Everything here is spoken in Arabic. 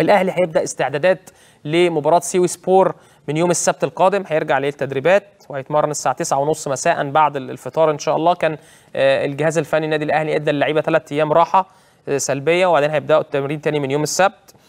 الاهلي هيبدا استعدادات لمباراه سيوي سبور من يوم السبت القادم هيرجع للتدريبات وهيتمرن الساعه 9:30 مساء بعد الفطار ان شاء الله كان آه، الجهاز الفني النادي الاهلي ادى اللعيبه ثلاث ايام راحه آه، سلبيه وبعدين هيبداوا التمرين تاني من يوم السبت